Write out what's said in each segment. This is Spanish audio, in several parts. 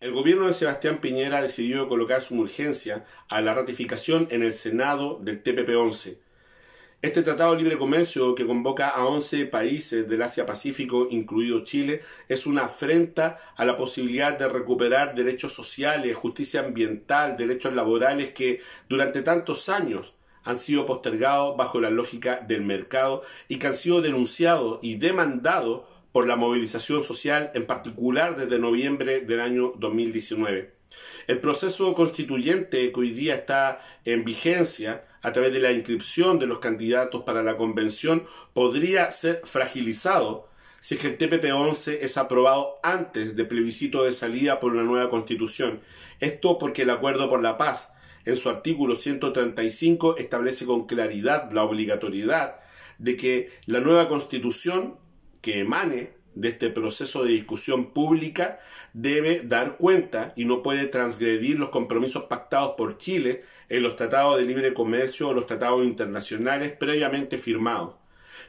El gobierno de Sebastián Piñera decidió colocar su urgencia a la ratificación en el Senado del TPP-11. Este tratado de libre comercio que convoca a 11 países del Asia-Pacífico, incluido Chile, es una afrenta a la posibilidad de recuperar derechos sociales, justicia ambiental, derechos laborales que durante tantos años han sido postergados bajo la lógica del mercado y que han sido denunciados y demandados por la movilización social, en particular desde noviembre del año 2019. El proceso constituyente que hoy día está en vigencia a través de la inscripción de los candidatos para la convención podría ser fragilizado si es que el TPP-11 es aprobado antes del plebiscito de salida por una nueva constitución. Esto porque el Acuerdo por la Paz, en su artículo 135, establece con claridad la obligatoriedad de que la nueva constitución que emane de este proceso de discusión pública debe dar cuenta y no puede transgredir los compromisos pactados por Chile en los tratados de libre comercio o los tratados internacionales previamente firmados.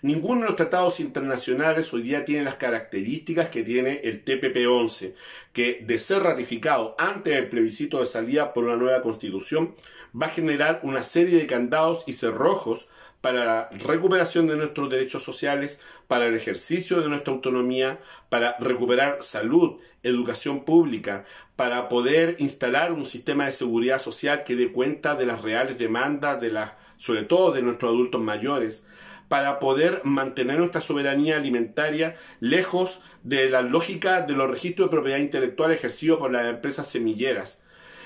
Ninguno de los tratados internacionales hoy día tiene las características que tiene el TPP-11, que de ser ratificado antes del plebiscito de salida por una nueva constitución, va a generar una serie de candados y cerrojos para la recuperación de nuestros derechos sociales, para el ejercicio de nuestra autonomía, para recuperar salud, educación pública, para poder instalar un sistema de seguridad social que dé cuenta de las reales demandas de las, sobre todo de nuestros adultos mayores, para poder mantener nuestra soberanía alimentaria lejos de la lógica de los registros de propiedad intelectual ejercidos por las empresas semilleras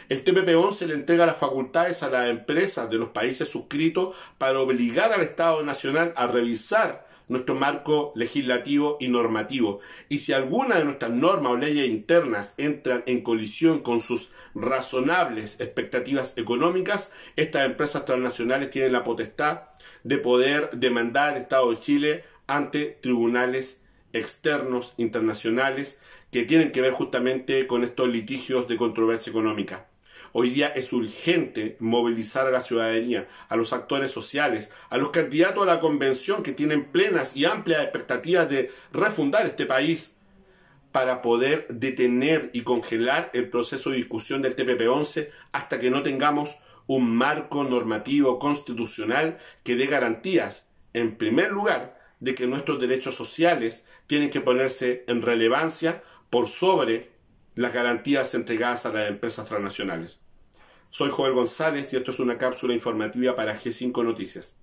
el PP 11 le entrega las facultades a las empresas de los países suscritos para obligar al Estado Nacional a revisar nuestro marco legislativo y normativo. Y si alguna de nuestras normas o leyes internas entran en colisión con sus razonables expectativas económicas, estas empresas transnacionales tienen la potestad de poder demandar al Estado de Chile ante tribunales externos internacionales que tienen que ver justamente con estos litigios de controversia económica. Hoy día es urgente movilizar a la ciudadanía, a los actores sociales, a los candidatos a la convención que tienen plenas y amplias expectativas de refundar este país para poder detener y congelar el proceso de discusión del TPP-11 hasta que no tengamos un marco normativo constitucional que dé garantías, en primer lugar, de que nuestros derechos sociales tienen que ponerse en relevancia por sobre las garantías entregadas a las empresas transnacionales. Soy Joel González y esto es una cápsula informativa para G5 Noticias.